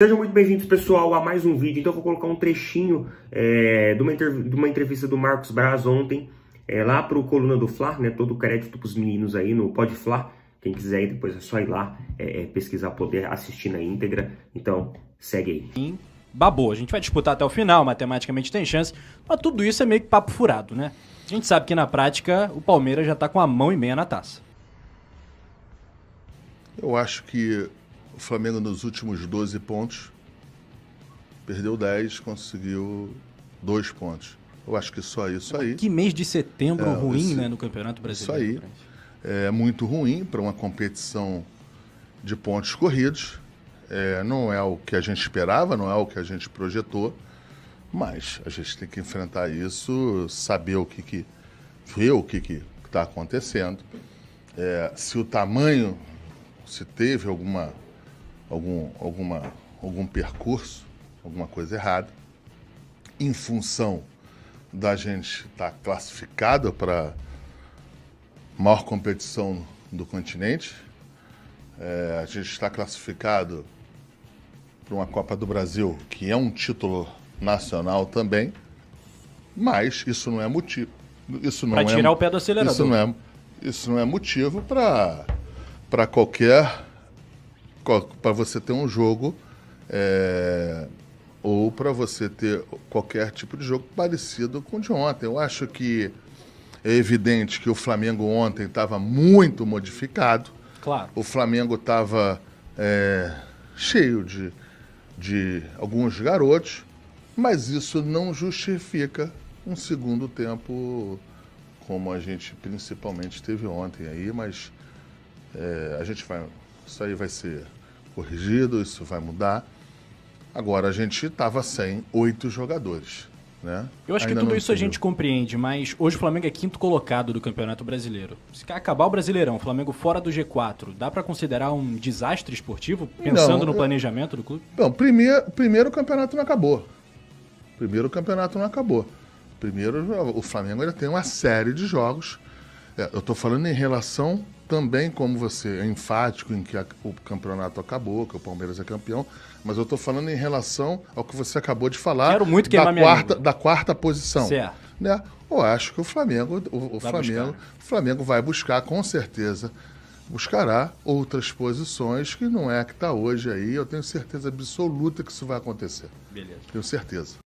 Sejam muito bem-vindos, pessoal, a mais um vídeo. Então, eu vou colocar um trechinho é, de, uma de, uma entrevista do Marcos Braz ontem, é, lá para o Coluna do Fla, né? Todo o crédito para os meninos aí no pode Fla. Quem quiser aí, depois é só ir lá é, é, pesquisar, poder assistir na íntegra. Então, segue aí. Babou, a gente vai disputar até o final, matematicamente tem chance, mas tudo isso é meio que papo furado, né? A gente sabe que na prática o Palmeiras já está com a mão e meia na taça. Eu acho que o Flamengo nos últimos 12 pontos perdeu 10, conseguiu 2 pontos. Eu acho que só isso aí. Que mês de setembro é, ruim, esse, né, no Campeonato Brasileiro. Isso aí. É muito ruim para uma competição de pontos corridos. É, não é o que a gente esperava, não é o que a gente projetou, mas a gente tem que enfrentar isso, saber o que, que ver o que está acontecendo, é, se o tamanho, se teve alguma algum, alguma, algum percurso, alguma coisa errada, em função da gente estar tá classificado para maior competição do continente. É, a gente está classificado para uma Copa do Brasil, que é um título nacional também, mas isso não é motivo. Isso não pra é tirar é, o pé do acelerador. Isso não é, isso não é motivo para qualquer para você ter um jogo é, ou para você ter qualquer tipo de jogo parecido com o de ontem. Eu acho que é evidente que o Flamengo ontem estava muito modificado. Claro. O Flamengo estava é, cheio de, de alguns garotos, mas isso não justifica um segundo tempo como a gente principalmente teve ontem aí, mas é, a gente vai isso aí vai ser corrigido, isso vai mudar. Agora, a gente estava sem oito jogadores. Né? Eu acho Ainda que tudo isso a gente compreende, mas hoje o Flamengo é quinto colocado do Campeonato Brasileiro. Se acabar o Brasileirão, o Flamengo fora do G4, dá para considerar um desastre esportivo, pensando não, no planejamento do clube? Não, primeiro, primeiro o campeonato não acabou. Primeiro o campeonato não acabou. Primeiro, o Flamengo ainda tem uma série de jogos. É, eu estou falando em relação também como você é enfático em que a, o campeonato acabou, que o Palmeiras é campeão, mas eu estou falando em relação ao que você acabou de falar. Quero muito da quarta, da quarta posição. Certo. Né? Eu acho que o Flamengo, o, o Flamengo, buscar. Flamengo vai buscar com certeza, buscará outras posições que não é a que está hoje aí. Eu tenho certeza absoluta que isso vai acontecer. Beleza. Tenho certeza.